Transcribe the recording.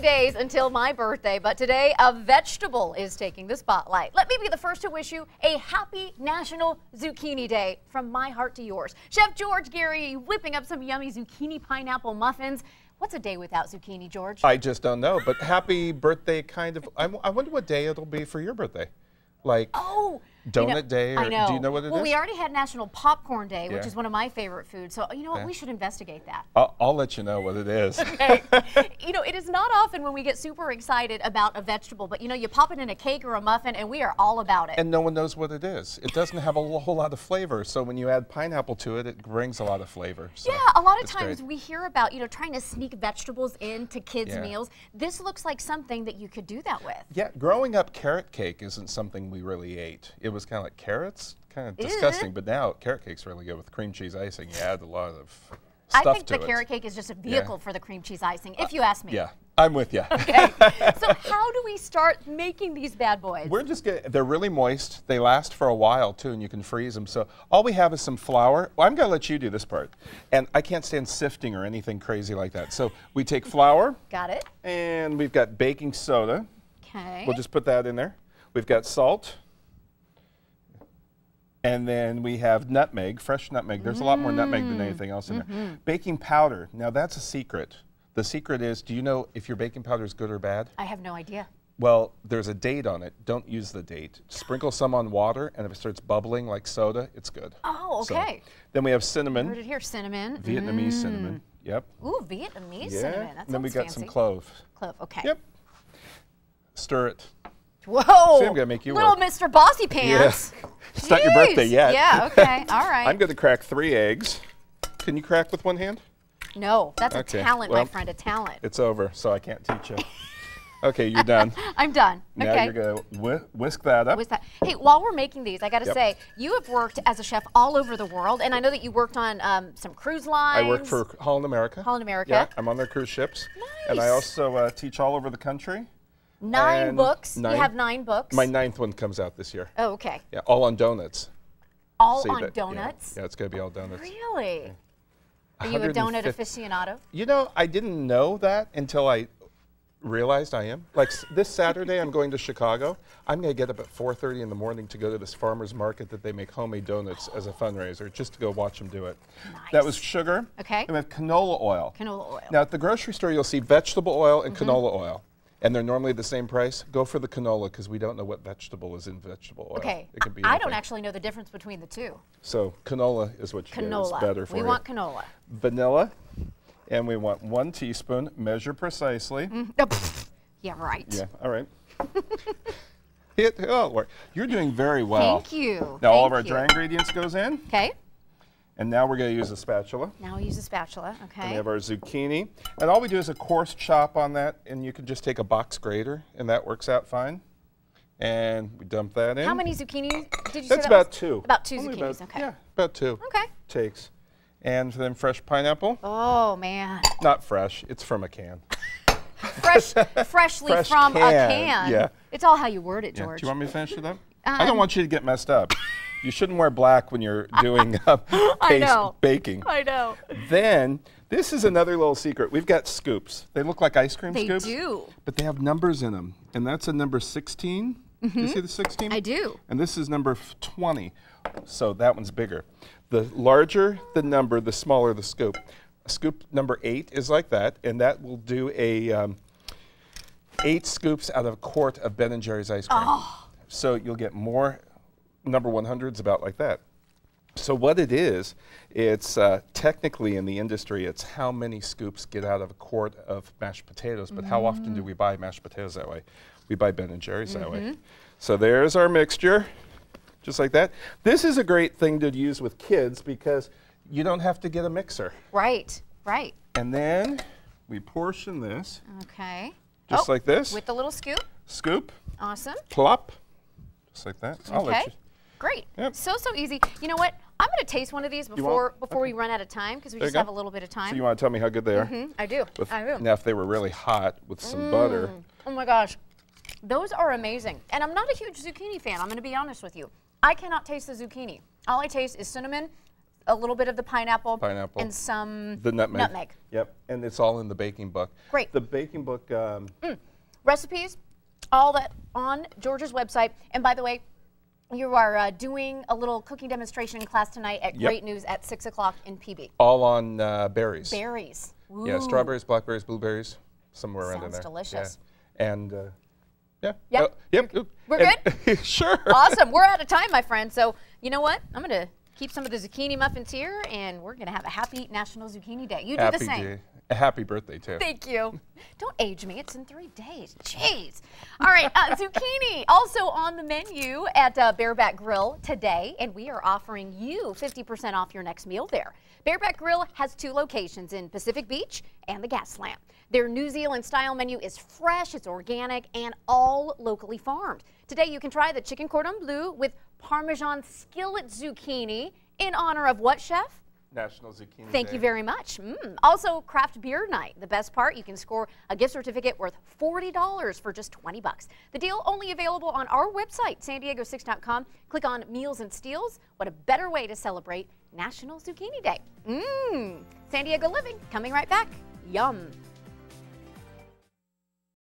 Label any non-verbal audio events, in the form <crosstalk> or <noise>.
days until my birthday, but today a vegetable is taking the spotlight. Let me be the first to wish you a happy National Zucchini Day from my heart to yours. Chef George Gary whipping up some yummy zucchini pineapple muffins. What's a day without zucchini, George? I just don't know, but happy birthday kind of. I, I wonder what day it'll be for your birthday. Like, oh, Donut you know, Day. Or, I know. Do you know what it well, is? we already had National Popcorn Day, yeah. which is one of my favorite foods. So you know what? Yeah. We should investigate that. I'll, I'll, let you know what it is. <laughs> okay. you know, it is not often when we get super excited about a vegetable, but you know, you pop it in a cake or a muffin, and we are all about it. And no one knows what it is. It doesn't have a <laughs> whole lot of flavor. So when you add pineapple to it, it brings a lot of flavor. So yeah, a lot of times great. we hear about you know trying to sneak vegetables into kids' yeah. meals. This looks like something that you could do that with. Yeah, growing up, carrot cake isn't something we really ate. It it was kind of like carrots, kind of disgusting. But now carrot cake's really good with cream cheese icing. You add a lot of I think the it. carrot cake is just a vehicle yeah. for the cream cheese icing, if uh, you ask me. Yeah, I'm with you. Okay. <laughs> so how do we start making these bad boys? We're just getting, they're really moist. They last for a while too, and you can freeze them. So all we have is some flour. Well, I'm gonna let you do this part. And I can't stand sifting or anything crazy like that. So we take flour. got it. And we've got baking soda. Okay. We'll just put that in there. We've got salt. And then we have nutmeg, fresh nutmeg. There's mm. a lot more nutmeg than mm. anything else in mm -hmm. there. Mm-hmm. Baking powder. Now that's a secret. The secret is, do you know if your baking powder is good or bad? I have no idea. Well, there's a date on it. Don't use the date. Sprinkle some on water, and if it starts bubbling like soda, it's good. Oh, okay. So, then we have cinnamon. heard it here, cinnamon. Vietnamese mm. cinnamon. Yep. Ooh, Vietnamese yeah. cinnamon. That then we got fancy. some clove. Clove. Okay. Yep. Stir it. Whoa! See, I'm gonna make you little work. Mr. Bossy Pants. Yeah. <laughs> It's Jeez. not your birthday yet. Yeah, okay. <laughs> All right. I'm going to crack three eggs. Can you crack with one hand? No, that's okay. a talent, well, my friend, a talent. It's over, so I can't teach you. <laughs> okay, you're done. <laughs> I'm done. Now okay. you're going to whisk that up. Whisk that. Hey, while we're making these, I got to yep. say, you have worked as a chef all over the world, and I know that you worked on um, some cruise lines. I work for Holland America. Holland America. Yeah, I'm on their cruise ships. Nice. And I also uh, teach all over the country. Nine and books. Nine, you have nine books. My ninth one comes out this year. Oh, okay. Yeah, all on donuts. All Save on it. donuts. Yeah. yeah. it's gonna be all donuts. Really? Yeah. Are you a donut aficionado? You know, I didn't know that until I realized I am. Like this Saturday, I'm going to <laughs> Chicago. I'm going to get up at 4:30 in the morning to go to this farmers market that they make homemade donuts as a fundraiser, just to go watch them do it. Nice. That was sugar. Okay. And we have canola oil. Canola oil. Now at the grocery store, you'll see vegetable oil and mm -hmm. canola oil and they're normally the same price, go for the canola because we don't know what vegetable is in vegetable oil. Okay. It could be I don't actually know the difference between the two. So canola is what you canola. get. better for we you. We want canola. Vanilla, and we want one teaspoon. Measure precisely. Mm. Oh, <laughs> yeah, right. Yeah, all right. <laughs> it, oh, You're doing very well. Thank you. Now Thank all of our you. dry ingredients goes in. Okay. And now we're going to use a spatula. Now we use a spatula, okay. And we have our zucchini. And all we do is a coarse chop on that, and you can just take a box grater, and that works out fine. And we dump that in. How many zucchini did you That's that about was? two. About two Only zucchinis, about, okay. Yeah, about two. Okay. Takes. And then fresh pineapple. Oh, man. Not fresh. It's from a can. <laughs> fresh, freshly fresh from can. a can. Yeah. It's all how you word it, George. Yeah. Do you want me to finish it up? Um, I don't um, want you to get messed up you shouldn't wear black when you're doing uh, <laughs> I baking. I know. Then this is another little secret. We've got scoops. They look like ice cream they scoops. They do. But they have numbers in them, and that's a number 16. Mm -hmm. You mm-hmm. see the 16? I do. And this is number 20. So that one's bigger. The larger the number, the smaller the scoop. Scoop number eight is like that, and that will do a um, eight scoops out of a quart of Ben and Jerry's ice cream. Oh. So you'll get more number 100 is about like that. So what it is, it's uh, technically in the industry, it's how many scoops get out of a quart of mashed potatoes. But mm. how often do we buy mashed potatoes that way? We buy Ben and Jerry's mm -hmm. that way. Mm-hmm. So there's our mixture, just like that. This is a great thing to use with kids because you don't have to get a mixer. Right. Right. And then we portion this. Okay. Just oh, like this. With the little scoop. Scoop. Awesome. Plop. Just like that. Okay. Great. Yep. So, so easy. You know what? I'm going to taste one of these before before okay. we run out of time because we there just have a little bit of time. So you want to tell me how good they are? Mm -hmm. I do. With, I do. Now, if they were really hot with some mm. butter. Oh my gosh, those are amazing. And I'm not a huge zucchini fan. I'm going to be honest with you. I cannot taste the zucchini. All I taste is cinnamon, a little bit of the pineapple, pineapple, and some the nutmeg. Nutmeg. Yep, and it's all in the baking book. Great. The baking book um, mm. recipes, all that on George's website. And by the way, you are uh, doing a little cooking demonstration class tonight at yep. Great News at 6 o'clock in PB. All on uh, berries. Berries. Ooh. Yeah, strawberries, blackberries, blueberries, somewhere Sounds around in there. delicious. Yeah. And uh, yeah. Yep. Oh, yep. We're, we're good? <laughs> sure. Awesome. We're out of time, my friend. So you know what? I'm going to Keep some of the zucchini muffins here, and we're going to have a happy National Zucchini Day. You do the same. Day. Happy birthday, too. Thank you. <laughs> Don't age me. It's in three days. Jeez. All right. Uh, zucchini also on the menu at uh, Bareback Grill today, and we are offering you 50% off your next meal there. Bareback Grill has two locations in Pacific Beach and the Gaslamp. Their New Zealand style menu is fresh, it's organic, and all locally farmed. Today you can try the chicken cordon bleu with Parmesan skillet zucchini in honor of what, chef? National Zucchini Thank Day. you very much. Mm. Also, craft beer night. The best part, you can score a gift certificate worth $40 for just 20 bucks. The deal only available on our website, san 6com Click on Meals and Steals. What a better way to celebrate National Zucchini Day. Mmm. San Diego Living, coming right back. Yum.